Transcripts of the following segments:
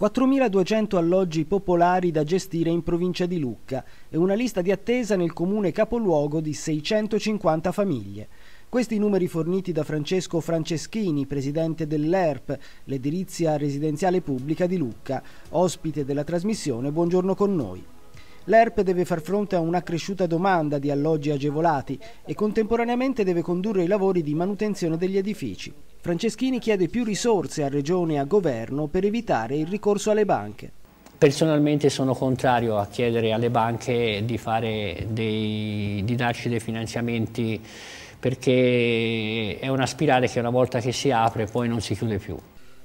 4.200 alloggi popolari da gestire in provincia di Lucca e una lista di attesa nel comune capoluogo di 650 famiglie. Questi numeri forniti da Francesco Franceschini, presidente dell'ERP, l'edilizia residenziale pubblica di Lucca, ospite della trasmissione Buongiorno con noi. L'ERP deve far fronte a un'accresciuta domanda di alloggi agevolati e contemporaneamente deve condurre i lavori di manutenzione degli edifici. Franceschini chiede più risorse a Regione e a Governo per evitare il ricorso alle banche. Personalmente sono contrario a chiedere alle banche di, dei, di darci dei finanziamenti perché è una spirale che una volta che si apre poi non si chiude più.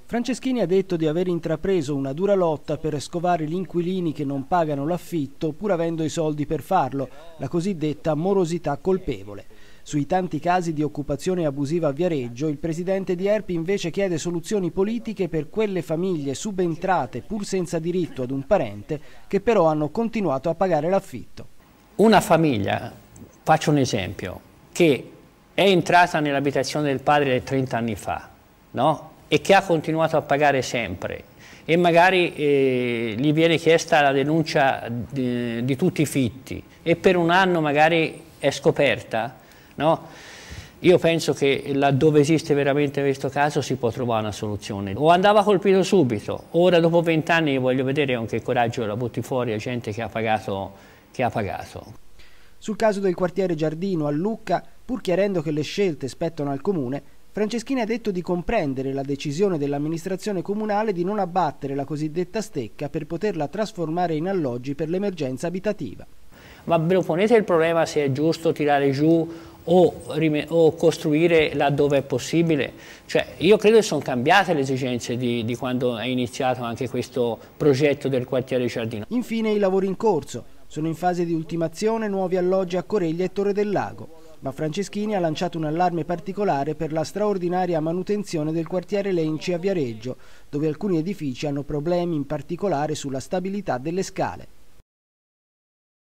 Franceschini ha detto di aver intrapreso una dura lotta per scovare gli inquilini che non pagano l'affitto pur avendo i soldi per farlo, la cosiddetta morosità colpevole. Sui tanti casi di occupazione abusiva a Viareggio, il presidente di Erpi invece chiede soluzioni politiche per quelle famiglie subentrate pur senza diritto ad un parente che però hanno continuato a pagare l'affitto. Una famiglia, faccio un esempio, che è entrata nell'abitazione del padre 30 anni fa no? e che ha continuato a pagare sempre e magari eh, gli viene chiesta la denuncia di, eh, di tutti i fitti e per un anno magari è scoperta, No? Io penso che laddove esiste veramente questo caso si può trovare una soluzione. O andava colpito subito, ora dopo vent'anni voglio vedere anche il coraggio la butti fuori a gente che ha, pagato, che ha pagato. Sul caso del quartiere Giardino a Lucca, pur chiarendo che le scelte spettano al comune, Franceschini ha detto di comprendere la decisione dell'amministrazione comunale di non abbattere la cosiddetta stecca per poterla trasformare in alloggi per l'emergenza abitativa. Ma lo ponete il problema se è giusto tirare giù o, o, costruire laddove è possibile. Cioè, io credo che sono cambiate le esigenze di, di quando è iniziato anche questo progetto del quartiere Giardino. Infine i lavori in corso. Sono in fase di ultimazione nuovi alloggi a Coreglia e Torre del Lago, ma Franceschini ha lanciato un allarme particolare per la straordinaria manutenzione del quartiere Lenci a Viareggio, dove alcuni edifici hanno problemi in particolare sulla stabilità delle scale.